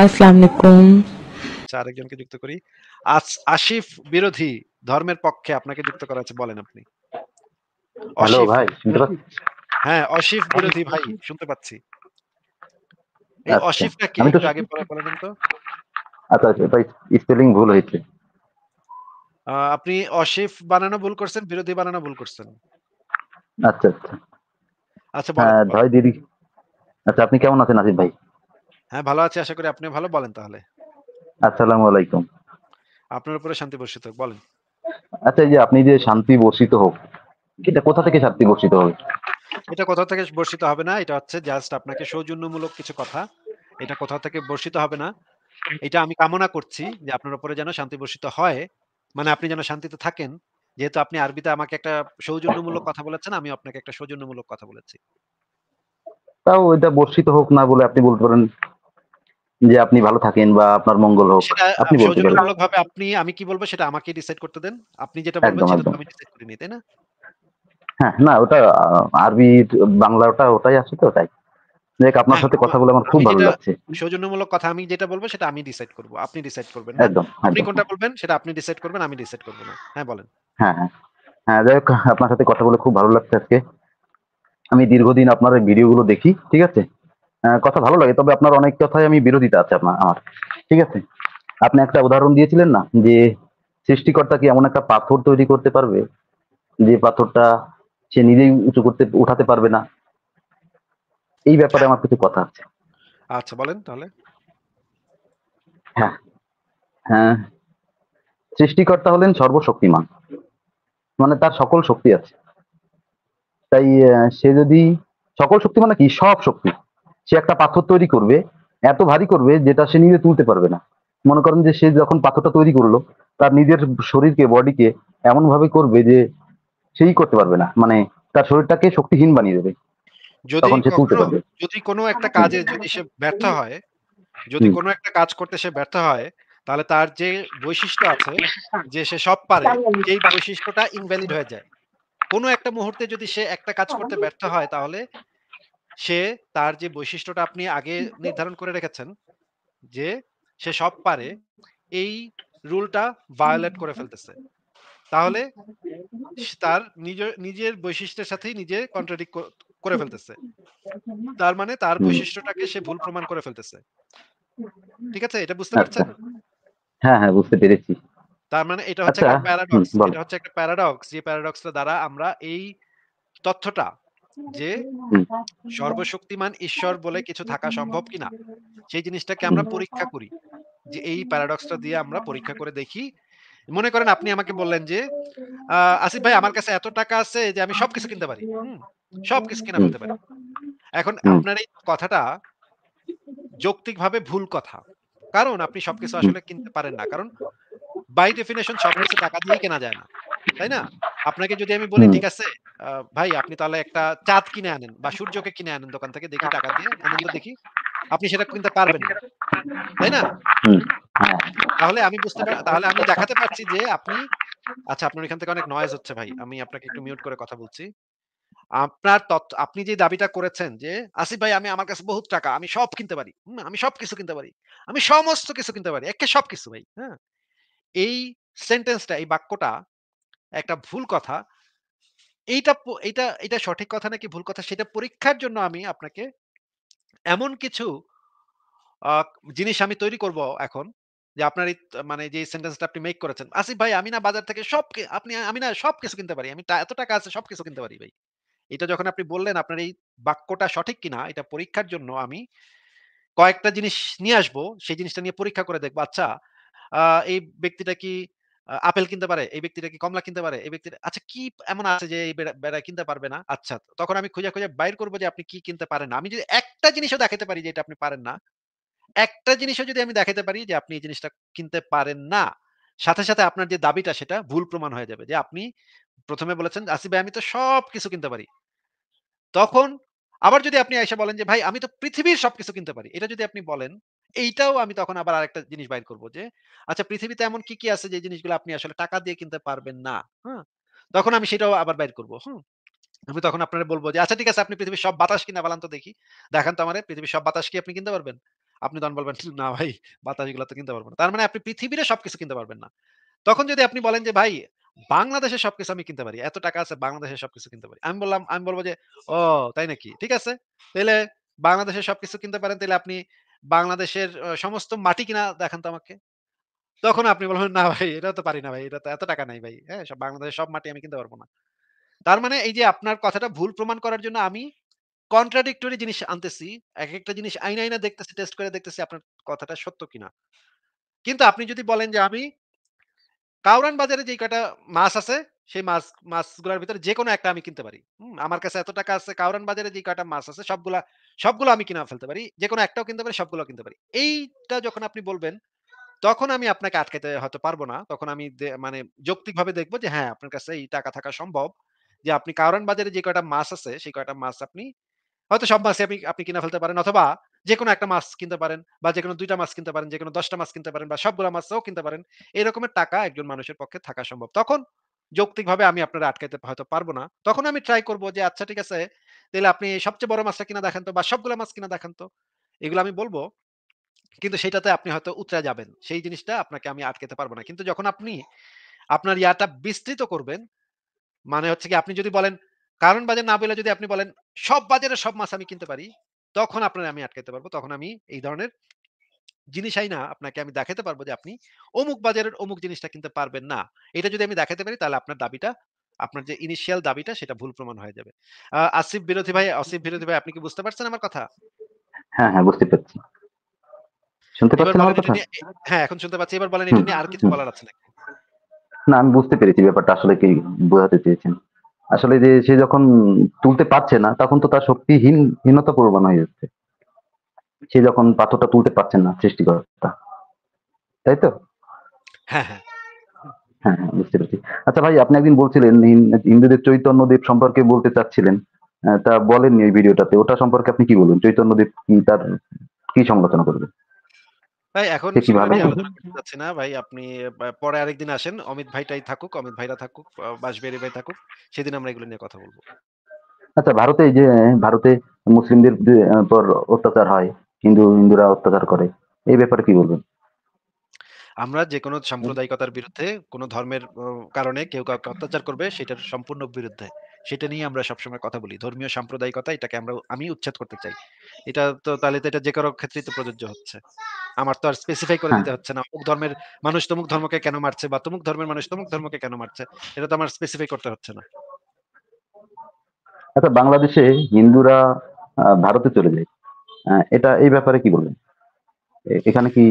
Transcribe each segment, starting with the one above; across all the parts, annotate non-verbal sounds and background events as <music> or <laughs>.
আসসালামু আরেকজনকে যুক্ত করি আসিফ বিরোধী ধর্মের পক্ষে আপনাকে যুক্ত করা আছে বলেন আপনি হ্যালো ভাই হ্যাঁ অসিফ বিরোধী ভাই শুনতে পাচ্ছি এই আচ্ছা, অসিফটা কি একটু আগে পরে বলেন তো আচ্ছা, আচ্ছা ভাই স্পেলিং ভুল হয়েছে আপনি অসিফ বানানো ভুল করছেন বিরোধী বানানো ভুল করছেন আচ্ছা আচ্ছা আচ্ছা ভাই হ্যাঁ, দিদি আচ্ছা আপনি কেমন আছেন আসিফ ভাই হ্যাঁ ভালো আছি আশা করি আপনি ভালো বলেন তাহলে আসসালামু আলাইকুম আপনার উপরে শান্তি বর্ষিত হোক বলেন আচ্ছা এই যে আপনি যে শান্তি বর্ষিত হোক এটা কোথা থেকে শান্তি বর্ষিত হবে এটা কোথা থেকে বর্ষিত হবে না এটা হচ্ছে জাস্ট আপনাকে সৌজন্যমূলক কিছু কথা এটা কোথা থেকে বর্ষিত হবে না এটা আমি কামনা করছি যে আপনার উপরে যেন শান্তি বর্ষিত হয় মানে আপনি যেন শান্তিতে থাকেন যেহেতু আপনি আরবিতে আমাকে একটা সৌজন্যমূলক কথা বলেছেন আমি আপনাকে একটা সৌজন্যমূলক কথা বলেছি তাও এটা বর্ষিত হোক না বলে আপনি বলতে পারেন যে আপনি ভালো থাকেন বা আপনার মঙ্গল হোক আপনি বলতে পারেন ভাবে আপনি আমি কি বলবো সেটা আমাকে ডিসাইড করতে দেন আপনি যেটা বলবেন সেটা আমি ডিসাইড করে নিই তাই না হ্যাঁ না ওটা আরবি বাংলাটা ওটাই আছে তো তাই দেখ আপনার হ্যাঁ, সাথে কথা বলে আমার খুব ভালো লাগছে সৌজন্যমূলক কথা আমি যেটা বলবো সেটা আমি ডিসাইড করব আপনি ডিসাইড করবেন হ্যাঁ? একদম আপনি কোনটা বলবেন সেটা আপনি ডিসাইড করবেন আমি ডিসাইড করব না হ্যাঁ বলেন হ্যাঁ হ্যাঁ, হ্যাঁ যাই আপনার সাথে কথা বলে খুব ভালো লাগছে আজকে আমি দীর্ঘদিন আপনার ভিডিওগুলো দেখি ঠিক আছে কথা ভালো লাগে তবে আপনার অনেক কথায় আমি বিরোধিতা আছে আপনার আমার ঠিক আছে আপনি একটা উদাহরণ দিয়েছিলেন না যে সৃষ্টিকর্তা কি এমন একটা পাথর তৈরি করতে পারবে যে পাথরটা সে নিজেই উঁচু করতে উঠাতে পারবে না এই ব্যাপারে আমার কিছু কথা আছে আচ্ছা বলেন তাহলে হ্যাঁ হ্যাঁ সৃষ্টিকর্তা হলেন সর্বশক্তিমান মানে তার সকল শক্তি আছে তাই সে যদি সকল শক্তি মানে কি সব শক্তি সে একটা পাথর তৈরি করবে এত ভারী করবে যেটা সে নিজে তুলতে পারবে না মনে করেন যে সে যখন পাথরটা তৈরি করলো তার নিজের শরীরকে বডিকে এমন ভাবে করবে যে সেই করতে পারবে না মানে তার শরীরটাকে শক্তিহীন বানিয়ে দেবে যদি যদি কোনো একটা কাজে যদি সে ব্যর্থ হয় যদি কোনো একটা কাজ করতে সে ব্যর্থ হয় তাহলে তার যে বৈশিষ্ট্য আছে যে সে সব পারে সেই বৈশিষ্ট্যটা ইনভ্যালিড হয়ে যায় কোনো একটা মুহূর্তে যদি সে একটা কাজ করতে ব্যর্থ হয় তাহলে সে তার যে বৈশিষ্ট্যটা আপনি আগে নির্ধারণ করে রেখেছেন যে সে সব পারে এই রুলটা ভায়োলেট করে ফেলতেছে তাহলে তার নিজের বৈশিষ্ট্যের সাথেই নিজে কন্ট্রাডিক করে ফেলতেছে তার মানে তার বৈশিষ্ট্যটাকে সে ভুল প্রমাণ করে ফেলতেছে ঠিক আছে এটা বুঝতে আচ্ছা। পারছেন হ্যাঁ হ্যাঁ বুঝতে পেরেছি তার মানে এটা হচ্ছে একটা প্যারাডক্স আচ্ছা, এটা হচ্ছে একটা প্যারাডক্স যে প্যারাডক্সটা দ্বারা আমরা এই তথ্যটা যে সর্বশক্তিমান ঈশ্বর বলে কিছু থাকা সম্ভব কিনা সেই জিনিসটাকে আমরা পরীক্ষা করি যে এই প্যারাডক্সটা দিয়ে আমরা পরীক্ষা করে দেখি মনে করেন আপনি আমাকে বললেন যে আসিফ ভাই আমার কাছে এত টাকা আছে যে আমি সব কিছু কিনতে পারি সব কিছু কিনা ফেলতে পারি এখন আপনার এই কথাটা যৌক্তিকভাবে ভুল কথা কারণ আপনি সবকিছু আসলে কিনতে পারেন না কারণ বাই ডেফিনেশন সবকিছু টাকা দিয়ে কেনা যায় না তাই না আপনাকে যদি আমি বলি ঠিক আছে ভাই আপনি তাহলে একটা চাঁদ কিনে আনেন বা সূর্যকে কিনে আনেন দোকান থেকে দেখি টাকা দিয়ে আনন্দ দেখি আপনি সেটা কিনতে পারবেন তাই না তাহলে আমি বুঝতে পারি তাহলে আমি দেখাতে পারছি যে আপনি আচ্ছা আপনার এখান থেকে অনেক নয়েজ হচ্ছে ভাই আমি আপনাকে একটু মিউট করে কথা বলছি আপনার তথ্য আপনি যে দাবিটা করেছেন যে আসিফ ভাই আমি আমার কাছে বহুত টাকা আমি সব কিনতে পারি আমি সব কিছু কিনতে পারি আমি সমস্ত কিছু কিনতে পারি একে সব কিছু ভাই হ্যাঁ এই সেন্টেন্সটা এই বাক্যটা একটা ভুল কথা এইটা এটা এটা সঠিক কথা নাকি ভুল কথা সেটা পরীক্ষার জন্য আমি আপনাকে এমন কিছু জিনিস আমি তৈরি করব এখন যে আপনার মানে যে সেন্টেন্সটা আপনি মেক করেছেন আসিফ ভাই আমি না বাজার থেকে সব আপনি আমি না সব কিছু কিনতে পারি আমি এত টাকা আছে সব কিছু কিনতে পারি ভাই এটা যখন আপনি বললেন আপনার এই বাক্যটা সঠিক কিনা এটা পরীক্ষার জন্য আমি কয়েকটা জিনিস নিয়ে আসবো সেই জিনিসটা নিয়ে পরীক্ষা করে দেখবো আচ্ছা এই ব্যক্তিটা কি আপেল কিনতে পারে এই ব্যক্তিটা কি কমলা কিনতে পারে এই ব্যক্তিটা আচ্ছা কি এমন আছে যে এই বেড়া কিনতে পারবে না আচ্ছা তখন আমি খুঁজে খুঁজে বাইর করবো যে আপনি কি কিনতে পারেন না আমি যদি একটা জিনিসও দেখাতে পারি যে এটা আপনি পারেন না একটা জিনিসও যদি আমি দেখাতে পারি যে আপনি এই জিনিসটা কিনতে পারেন না সাথে সাথে আপনার যে দাবিটা সেটা ভুল প্রমাণ হয়ে যাবে যে আপনি প্রথমে বলেছেন আসিফ ভাই আমি তো সব কিছু কিনতে পারি তখন আবার যদি আপনি এসে বলেন যে ভাই আমি তো পৃথিবীর সবকিছু কিনতে পারি এটা যদি আপনি বলেন এইটাও আমি তখন আবার আরেকটা জিনিস বাইর করব যে আচ্ছা পৃথিবীতে এমন কি কি আছে যে জিনিসগুলো আপনি আসলে টাকা দিয়ে কিনতে পারবেন না হ্যাঁ তখন আমি সেটাও আবার বাইর করব হ্যাঁ আমি তখন আপনারে বলবো যে আচ্ছা ঠিক আছে আপনি পৃথিবীর সব বাতাস কিনা বলান তো দেখি দেখেন তো আমারে পৃথিবীর সব বাতাস কি আপনি কিনতে পারবেন আপনি তখন বলবেন না ভাই বাতাসগুলো তো কিনতে পারবেন তার মানে আপনি পৃথিবীর সবকিছু কিনতে পারবেন না তখন যদি আপনি বলেন যে ভাই বাংলাদেশে সবকিছু আমি কিনতে পারি এত টাকা আছে বাংলাদেশে সবকিছু কিনতে পারি আমি বললাম আমি বলবো যে ও তাই নাকি ঠিক আছে তাহলে বাংলাদেশে সবকিছু কিনতে পারেন তাহলে আপনি বাংলাদেশের সমস্ত মাটি কিনা দেখান তো আমাকে তখন আপনি বলবেন না ভাই এটা তো পারি না ভাই এটা তো এত টাকা নাই ভাই হ্যাঁ সব বাংলাদেশের সব মাটি আমি কিনতে পারবো না তার মানে এই যে আপনার কথাটা ভুল প্রমাণ করার জন্য আমি কন্ট্রাডিক্টরি জিনিস আনতেছি এক একটা জিনিস আইনা আইনা দেখতেছি টেস্ট করে দেখতেছি আপনার কথাটা সত্য কিনা কিন্তু আপনি যদি বলেন যে আমি কাউরান বাজারে যে কয়টা মাছ আছে সেই মাছ মাছগুলোর ভিতরে যে কোনো একটা আমি কিনতে পারি আমার কাছে এত টাকা আছে কাউরান বাজারে যে কাটা মাছ আছে সবগুলো সবগুলো আমি কিনা ফেলতে পারি যে কোনো একটাও কিনতে পারি সবগুলো কিনতে পারি এইটা যখন আপনি বলবেন তখন আমি আপনাকে আটকাতে হয়তো পারবো না তখন আমি মানে যৌক্তিকভাবে দেখবো যে হ্যাঁ আপনার কাছে এই টাকা থাকা সম্ভব যে আপনি কাউরান বাজারে যে কয়টা মাছ আছে সেই কয়টা মাছ আপনি হয়তো সব মাছই আপনি আপনি কিনা ফেলতে পারেন অথবা যে কোনো একটা মাছ কিনতে পারেন বা যে কোনো দুইটা মাছ কিনতে পারেন যে কোনো দশটা মাছ কিনতে পারেন বা সবগুলো মাছও কিনতে পারেন এরকমের টাকা একজন মানুষের পক্ষে থাকা সম্ভব তখন যৌক্তিকভাবে আমি আপনারা আটকাইতে হয়তো পারবো না তখন আমি ট্রাই করব যে আচ্ছা ঠিক আছে তাহলে আপনি সবচেয়ে বড় মাছটা কিনা দেখান তো বা সবগুলো মাছ কিনা দেখান তো এগুলো আমি বলবো কিন্তু সেটাতে আপনি হয়তো উতরা যাবেন সেই জিনিসটা আপনাকে আমি আটকাতে পারবো না কিন্তু যখন আপনি আপনার ইয়াটা বিস্তৃত করবেন মানে হচ্ছে কি আপনি যদি বলেন কারণ বাজার না বলে যদি আপনি বলেন সব বাজারে সব মাছ আমি কিনতে পারি তখন আপনার আমি আটকাতে পারবো তখন আমি এই ধরনের জিনিস হয় না আপনাকে আমি দেখাতে পারবো যে আপনি অমুক বাজারের অমুক জিনিসটা কিনতে পারবেন না এটা যদি আমি দেখাতে পারি তাহলে আপনার দাবিটা আপনার যে ইনিশিয়াল দাবিটা সেটা ভুল প্রমাণ হয়ে যাবে আসিফ বিরোধী ভাই আসিফ বিরোধী ভাই আপনি কি বুঝতে পারছেন আমার কথা হ্যাঁ হ্যাঁ বুঝতে পারছি শুনতে পাচ্ছেন আমার কথা হ্যাঁ এখন শুনতে পাচ্ছি এবার বলেন এটা নিয়ে আর কিছু বলার আছে নাকি না আমি বুঝতে পেরেছি ব্যাপারটা আসলে কি বোঝাতে চেয়েছেন আসলে যে সে যখন তুলতে পারছে না তখন তো তার শক্তিহীন হীনতা প্রমাণ হয়ে যাচ্ছে সে যখন পাথরটা তুলতে পারছেন না সৃষ্টিকর্তা তাই তো হ্যাঁ, হ্যাঁ হ্যাঁ হ্যাঁ বুঝতে পেরেছি আচ্ছা ভাই আপনি একদিন বলছিলেন হিন্দুদের চৈতন্যদেব সম্পর্কে বলতে চাচ্ছিলেন তা বলেননি এই ভিডিওটাতে ওটা সম্পর্কে আপনি কি বলবেন চৈতন্য দেব তার কি সমালোচনা করবেন ভাই এখন যাচ্ছে না ভাই আপনি পরে আরেকদিন আসেন অমিত ভাইটাই থাকুক অমিত ভাইরা থাকুক বাসবেরি ভাই থাকুক সেদিন আমরা এগুলো নিয়ে কথা বলবো আচ্ছা ভারতে যে ভারতে মুসলিমদের পর অত্যাচার হয় হিন্দু হিন্দুরা অত্যাচার করে এই ব্যাপারে কি বলবেন আমরা যে কোনো সাম্প্রদায়িকতার বিরুদ্ধে কোনো ধর্মের কারণে কেউ কাউকে অত্যাচার করবে সেটার সম্পূর্ণ বিরুদ্ধে সেটা নিয়ে আমরা সবসময় কথা বলি ধর্মীয় সাম্প্রদায়িকতা এটাকে আমরা আমি উচ্ছেদ করতে চাই এটা তো তাহলে তো এটা যে কারো ক্ষেত্রেই তো প্রযোজ্য হচ্ছে আমার তো আর স্পেসিফাই করে হ্যাঁ। দিতে হচ্ছে না অমুক ধর্মের মানুষ তমুক ধর্মকে কেন মারছে বা তমুক ধর্মের মানুষ তমুক ধর্মকে কেন মারছে এটা তো আমার স্পেসিফাই করতে হচ্ছে না আচ্ছা বাংলাদেশে হিন্দুরা ভারতে চলে যায় হ্যাঁ, এটা এই ব্যাপারে কি বলবেন এখানে কি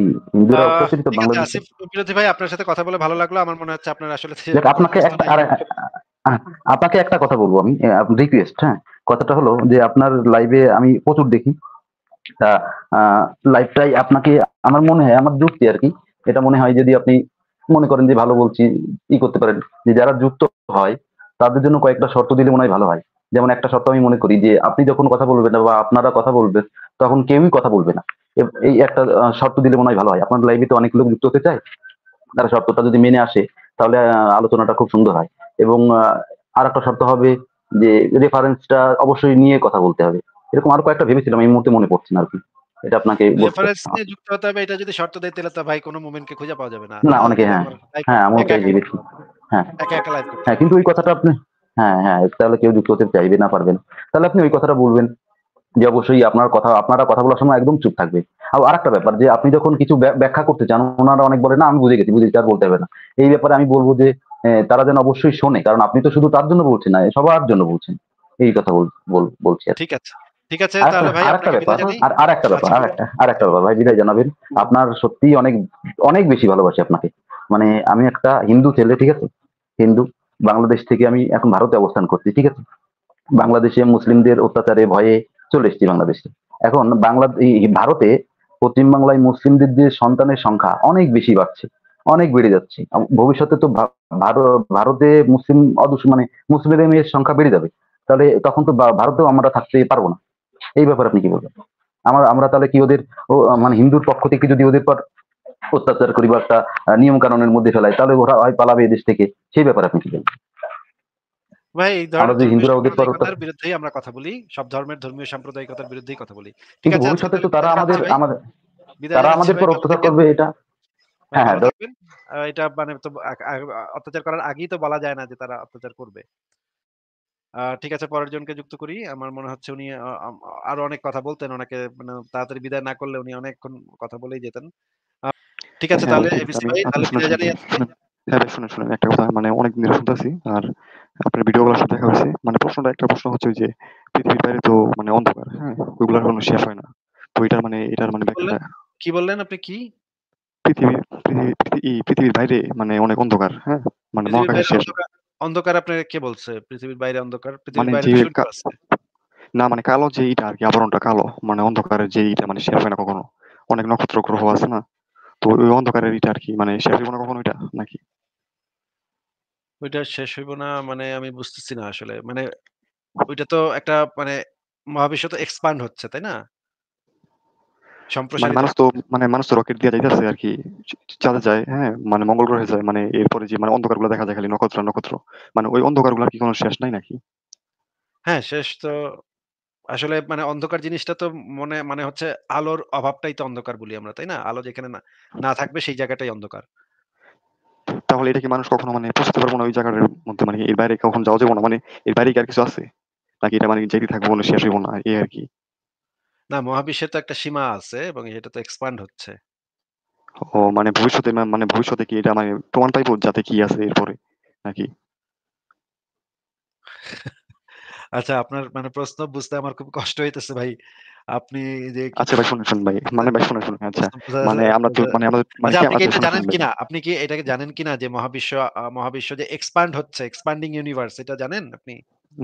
বিরোধী ভাই আপনার সাথে কথা বলে ভালো লাগলো আমার মনে হচ্ছে আপনার আসলে আপনাকে একটা আপনাকে একটা কথা বলবো আমি রিকোয়েস্ট হ্যাঁ কথাটা হলো যে আপনার লাইভে আমি প্রচুর দেখি লাইভটাই আপনাকে আমার মনে হয় আমার যুক্তি আর কি এটা মনে হয় যদি আপনি মনে করেন যে ভালো বলছি ই করতে পারেন যে যারা যুক্ত হয় তাদের জন্য কয়েকটা শর্ত দিলে মনে হয় ভালো হয় যেমন একটা শর্ত আমি মনে করি যে আপনি যখন কথা বলবেন বা আপনারা কথা বলবেন তখন কেউই কথা বলবে না এই একটা শর্ত দিলে মনে হয় ভালো হয় আপনার লাইভে তো অনেক লোক যুক্ত হতে চায় তারা শর্তটা যদি মেনে আসে তাহলে আলোচনাটা খুব সুন্দর হয় এবং আর একটা শর্ত হবে যে রেফারেন্সটা অবশ্যই নিয়ে কথা বলতে হবে এরকম আরো কয়েকটা ভেবেছিলাম এই মুহূর্তে মনে পড়ছে না আর কি এটা আপনাকে রেফারেন্স নিয়ে যুক্ত হতে হবে এটা যদি শর্ত দেয় তাহলে তো ভাই কোনো মোমেন্টকে খুঁজে পাওয়া যাবে না না অনেকে হ্যাঁ হ্যাঁ আমরা তাই ভেবেছি হ্যাঁ হ্যাঁ কিন্তু ওই কথাটা আপনি হ্যাঁ হ্যাঁ তাহলে কেউ যুক্ত হতে চাইবে না পারবেন তাহলে আপনি ওই কথাটা বলবেন যে অবশ্যই আপনার কথা আপনারা কথা বলার সময় একদম চুপ থাকবে আর আরেকটা ব্যাপার যে আপনি যখন কিছু ব্যাখ্যা করতে চান ওনারা অনেক বলে না আমি বুঝে গেছি বুঝেছি আর বলতে হবে না এই ব্যাপারে আমি বলবো যে তারা যেন অবশ্যই শোনে কারণ আপনি তো শুধু তার জন্য বলছেন না সবার জন্য বলছেন এই কথা বলছি ঠিক আছে ঠিক আছে তাহলে ব্যাপার আর আরেকটা আরেকটা ব্যাপার ভাই বিদায় জানাবেন আপনার সত্যি অনেক অনেক বেশি ভালোবাসি আপনাকে মানে আমি একটা হিন্দু ছেলে ঠিক আছে হিন্দু বাংলাদেশ থেকে আমি এখন ভারতে অবস্থান করছি ঠিক আছে বাংলাদেশে মুসলিমদের অত্যাচারে ভয়ে চলে বাংলাদেশে এখন বাংলাদেশ ভারতে পশ্চিমবাংলায় মুসলিমদের যে সন্তানের সংখ্যা অনেক বেশি বাড়ছে অনেক বেড়ে যাচ্ছে ভবিষ্যতে তো ভারতে মুসলিম অদুষ মানে মুসলিমের মেয়ের সংখ্যা বেড়ে যাবে তাহলে তখন তো ভারতেও আমরা থাকতে পারবো না এই ব্যাপারে আপনি কি বলবেন আমার আমরা তাহলে কি ওদের মানে হিন্দুর পক্ষ থেকে যদি ওদের পর অত্যাচার করি বা একটা নিয়ম কানুনের মধ্যে ফেলায় তাহলে ওরা হয় পালাবে দেশ থেকে সেই ব্যাপারে আপনি কি বলবেন ঠিক আছে তারা অত্যাচার করবে ঠিক আছে পরের জনকে যুক্ত করি আমার মনে হচ্ছে উনি আরো অনেক কথা বলতেন ওনাকে মানে তাড়াতাড়ি বিদায় না করলে উনি অনেকক্ষণ কথা বলেই যেতেন ঠিক আছে হ্যাঁ, তাহলে হ্যাঁ ভাই শুনেন শুনেন একটা কথা মানে অনেক দিন ধরে শুনতেছি আর আপনার ভিডিও ভিডিওগুলো সাথে দেখা হয়েছে মানে প্রশ্নটা একটা প্রশ্ন হচ্ছে যে পৃথিবীর বাইরে তো মানে অন্ধকার হ্যাঁ ওইগুলা কোনো শেষ হয় না তো এটার মানে এটার মানে কি বললেন আপনি কি পৃথিবী পৃথিবীর বাইরে মানে অনেক অন্ধকার হ্যাঁ মানে মহাকাশে শেষ অন্ধকার আপনি কে বলছে পৃথিবীর বাইরে অন্ধকার পৃথিবীর মানে বাইরে না মানে কালো যে এটা আর কি আবরণটা কালো মানে অন্ধকারের যে এটা মানে শেষ হয় না কখনো অনেক নক্ষত্র গ্রহ আছে না তো ওই অন্ধকারের এটা আর কি মানে শেষ হবে না কখনো এটা নাকি ওইটা শেষ হইব না মানে আমি বুঝতেছি না আসলে। মানে ওইটা তো একটা মানে মহাবিশ্ব তো expand হচ্ছে, তাই না? মানে সম্প্রসারিত মানুষ তো মানে মানুষ তো রকেট দিয়ে যাইতেছে আর কি চাঁদে যায়, হ্যাঁ? মানে মঙ্গল গ্রহে যায়। মানে এরপরে যে মানে অন্ধকারগুলো দেখা যায় খালি নক্ষত্র, নক্ষত্র। মানে ওই অন্ধকার অন্ধকারগুলার কি কোনো শেষ নাই নাকি? হ্যাঁ, শেষ তো আসলে মানে অন্ধকার জিনিসটা তো মনে মানে হচ্ছে আলোর অভাবটাই তো অন্ধকার বলি আমরা, তাই না? আলো যেখানে না না থাকবে সেই জায়গাটাই অন্ধকার। তাহলে এটা কি মানুষ কখনো মানে পৌঁছতে পারবো না ওই জায়গাটার মধ্যে মানে এর বাইরে কখন যাওয়া যাবো না মানে এর বাইরে কি আর কিছু আছে নাকি এটা মানে যেতে থাকবো না শেষ হইব না এই আর কি না মহাবিশ্বে তো একটা সীমা আছে এবং এটা তো এক্সপান্ড হচ্ছে ও মানে ভবিষ্যতে মানে ভবিষ্যতে কি এটা মানে প্রমাণ পাইবো যাতে কি আছে এরপরে নাকি <laughs> আচ্ছা আপনার মানে প্রশ্ন বুঝতে আমার খুব কষ্ট হইতেছে ভাই আপনি যে আচ্ছা ভাই শুনুন শুনুন ভাই মানে ভাই শুনুন শুনুন হ্যাঁ, আচ্ছা মানে আমরা তো মানে আমাদের মানে আচ্ছা, আপনি কি এটা জানেন কিনা আপনি কি এটাকে জানেন কিনা যে মহাবিশ্ব মহাবিশ্ব যে এক্সপ্যান্ড হচ্ছে এক্সপ্যান্ডিং ইউনিভার্স এটা জানেন আপনি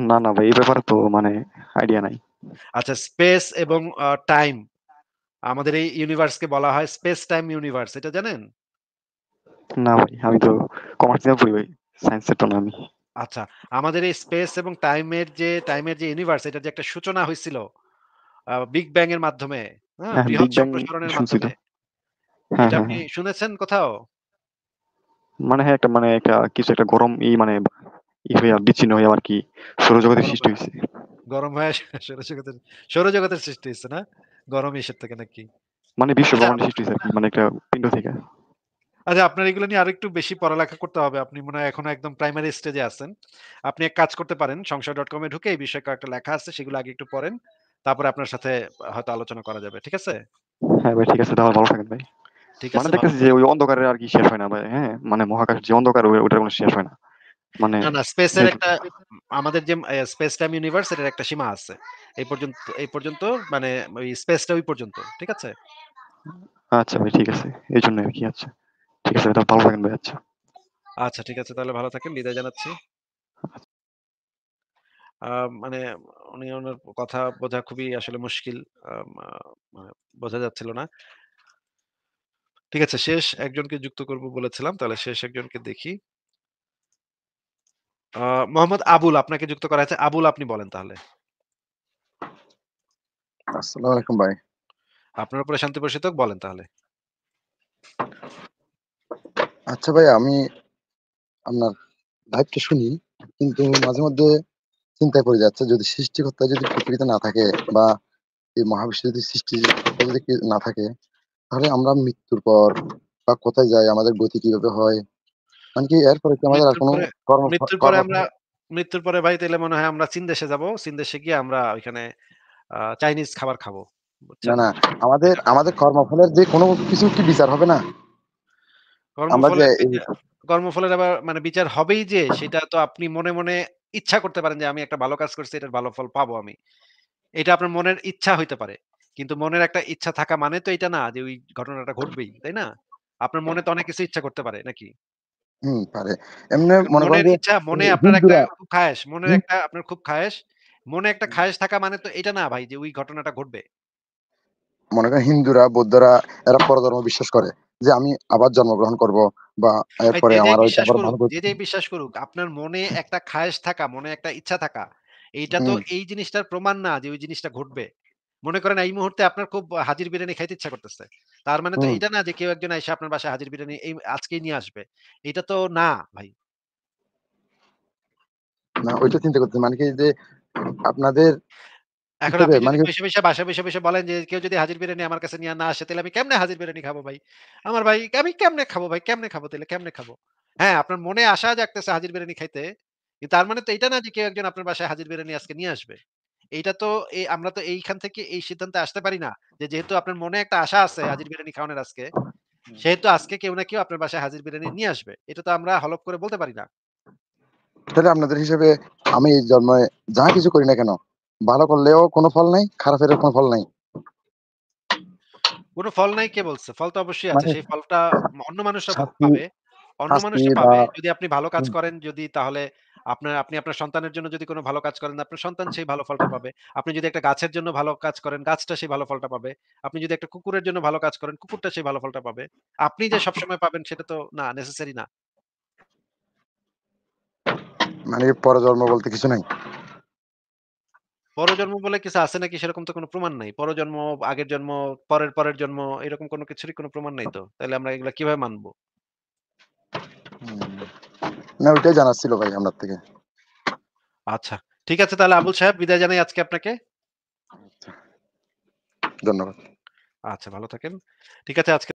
না না ভাই এই ব্যাপারে তো মানে আইডিয়া নাই আচ্ছা স্পেস এবং টাইম আমাদের এই ইউনিভার্সকে বলা হয় স্পেস টাইম ইউনিভার্স এটা জানেন না ভাই আমি তো কমার্স নিয়ে পড়ি ভাই সায়েন্স এর তো না আমি আচ্ছা আমাদের এই স্পেস এবং টাইমের যে টাইমের যে ইউনিভার্স এটা যে একটা সূচনা হয়েছিল বিগ ব্যাং এর মাধ্যমে হ্যাঁ? হ্যাঁ, বৃহৎ সম্প্রসারণের মাধ্যমে হ্যাঁ, আপনি শুনেছেন কোথাও মানে হ্যাঁ একটা মানে একটা কিছু একটা গরম ই মানে ই বিচ্ছিন্ন আর কি সৌরজগতের সৃষ্টি হয়েছে গরম হয়ে <laughs> সৌরজগতের সৌরজগতের সৃষ্টি হয়েছে না গরম থেকে নাকি মানে বিশ্ব আচ্ছা, সৃষ্টি হয়েছে মানে একটা পিণ্ড থেকে আচ্ছা আপনার এগুলো নিয়ে আরেকটু বেশি পড়ালেখা করতে হবে আপনি মনে হয় এখনো একদম প্রাইমারি স্টেজে আছেন আপনি এক কাজ করতে পারেন সংসার ডট কমে ঢুকে এই বিষয়ে কয়েকটা লেখা আছে সেগুলো আগে একটু পড়েন তারপরে আপনার সাথে হয়তো আলোচনা করা যাবে ঠিক আছে হ্যাঁ ভাই ঠিক আছে তাহলে ভালো থাকেন ভাই ঠিক মানে আছে মানে দেখতেছি যে ওই অন্ধকারে আর কি শেষ হয় না ভাই হ্যাঁ মানে মহাকাশ যে অন্ধকার ওটার কোনো শেষ হয় না মানে না না স্পেসের একটা আমাদের যে স্পেস টাইম ইউনিভার্স এর একটা সীমা আছে এই পর্যন্ত এই পর্যন্ত মানে ওই স্পেসটা ওই পর্যন্ত ঠিক আছে আচ্ছা ভাই ঠিক আছে এই জন্য আর কি আচ্ছা ঠিক আছে তাহলে ভালো থাকেন ভাই আচ্ছা আচ্ছা ঠিক আছে তাহলে ভালো থাকেন বিদায় জানাচ্ছি মানে উনি ওনার কথা বোঝা খুবই আসলে মুশকিল। মানে বোঝা যাচ্ছিল না। ঠিক আছে, শেষ একজনকে যুক্ত করব বলেছিলাম। তাহলে শেষ একজনকে দেখি। মোহাম্মদ আবুল আপনাকে যুক্ত করা হয়েছে। আবুল আপনি বলেন তাহলে। আসসালামু আলাইকুম ভাই। আপনার উপরে শান্তি বর্ষিত বলেন তাহলে। আচ্ছা ভাই আমি আপনার দায়িত্ব শুনি। কিন্তু মাঝে মধ্যে চিন্তায় পড়ে যাচ্ছে যদি সৃষ্টিকর্তা যদি পৃথিবীতে না থাকে বা এই মহাবিশ্ব যদি সৃষ্টি যদি না থাকে তাহলে আমরা মৃত্যুর পর বা কোথায় যাই আমাদের গতি কিভাবে হয় মানে কি এরপরে আমাদের আর কোনো মৃত্যুর পরে আমরা মৃত্যুর পরে ভাই তাহলে মনে হয় আমরা চীন দেশে যাবো চীন দেশে গিয়ে আমরা ওইখানে চাইনিজ খাবার খাবো না না আমাদের আমাদের কর্মফলের যে কোনো কিছু কি বিচার হবে না কর্মফলের কর্মফলের আবার মানে বিচার হবেই যে সেটা তো আপনি মনে মনে ইচ্ছা করতে পারেন যে আমি একটা ভালো কাজ করছি এটার ভালো ফল পাবো আমি এটা আপনার মনের ইচ্ছা হইতে পারে কিন্তু মনের একটা ইচ্ছা থাকা মানে তো এটা না যে ওই ঘটনাটা ঘটবেই তাই না আপনার মনে তো অনেক কিছু ইচ্ছা করতে পারে নাকি হুম পারে এমনি মনে ইচ্ছা মনে আপনার একটা খুব খায়েশ মনের একটা আপনার খুব খায়েশ মনে একটা খায়েশ থাকা মানে তো এটা না ভাই যে ওই ঘটনাটা ঘটবে মনে করেন হিন্দুরা বৌদ্ধরা এরা পরধর্ম বিশ্বাস করে যে আমি আবার জন্মগ্রহণ করব বা এরপরে আমার ওই যে যে বিশ্বাস করুক আপনার মনে একটা খায়েশ থাকা মনে একটা ইচ্ছা থাকা এইটা তো এই জিনিসটার প্রমাণ না যে ওই জিনিসটা ঘটবে মনে করেন এই মুহূর্তে আপনার খুব হাজির বিরিয়ানি খাইতে ইচ্ছা করতেছে তার মানে তো এটা না যে কেউ একজন এসে আপনার বাসায় হাজির বিরিয়ানি এই আজকেই নিয়ে আসবে এটা তো না ভাই না ওইটা চিন্তা করতে মানে কি যে আপনাদের এখন আপনি মানে বলেন যে কেউ যদি হাজির বিরিয়ানি আমার কাছে নিয়ে না আসে তাহলে আমি কেমনে হাজির বিরিয়ানি খাবো ভাই আমার ভাই আমি কেমনে খাবো ভাই কেমনে খাবো তাহলে কেমনে খাবো হ্যাঁ আপনার মনে আশা হাজির বিরিয়ানি খাইতে কিন্তু তার মানে তো এটা না যে কেউ একজন আপনার বাসায় হাজির বিরিয়ানি আজকে নিয়ে আসবে এইটা তো এই আমরা তো এইখান থেকে এই সিদ্ধান্তে আসতে পারি না যে যেহেতু আপনার মনে একটা আশা আছে হাজির বিরিয়ানি খাওয়ানোর আজকে সেহেতু আজকে কেউ না কেউ আপনার বাসায় হাজির বিরিয়ানি নিয়ে আসবে এটা তো আমরা হলপ করে বলতে পারি না তাহলে আপনাদের হিসেবে আমি জন্মে যা কিছু করি না কেন ভালো করলেও কোনো ফল নাই খারাপের কোনো ফল নাই কোনো ফল নাই কে বলছে ফল তো অবশ্যই আছে মানে সেই ফলটা অন্য মানুষরা পাবে অন্য মানুষ পাবে যদি আপনি ভালো কাজ করেন যদি তাহলে আপনার আপনি আপনার সন্তানের জন্য যদি কোনো ভালো কাজ করেন আপনার সন্তান সেই ভালো ফলটা পাবে আপনি যদি একটা গাছের জন্য ভালো কাজ করেন গাছটা সেই ভালো ফলটা পাবে আপনি যদি একটা কুকুরের জন্য ভালো কাজ করেন কুকুরটা সেই ভালো ফলটা পাবে আপনি যে সবসময় পাবেন সেটা তো না নেসেসারি না মানে পরজন্ম বলতে কিছু নাই পরজন্ম বলে কিছু আছে নাকি সেরকম তো কোনো প্রমাণ নাই। পরজন্ম, আগের জন্ম, পরের পরের জন্ম এরকম কোনো কিছুরই কোনো প্রমাণ নাই তো। তাহলে আমরা এগুলো কিভাবে মানবো? না ওইটাই জানার ছিল ভাই আপনার থেকে। আচ্ছা। ঠিক আছে তাহলে আবুল সাহেব বিদায় জানাই আজকে আপনাকে। আচ্ছা। ধন্যবাদ। আচ্ছা ভালো থাকেন। ঠিক আছে আজকে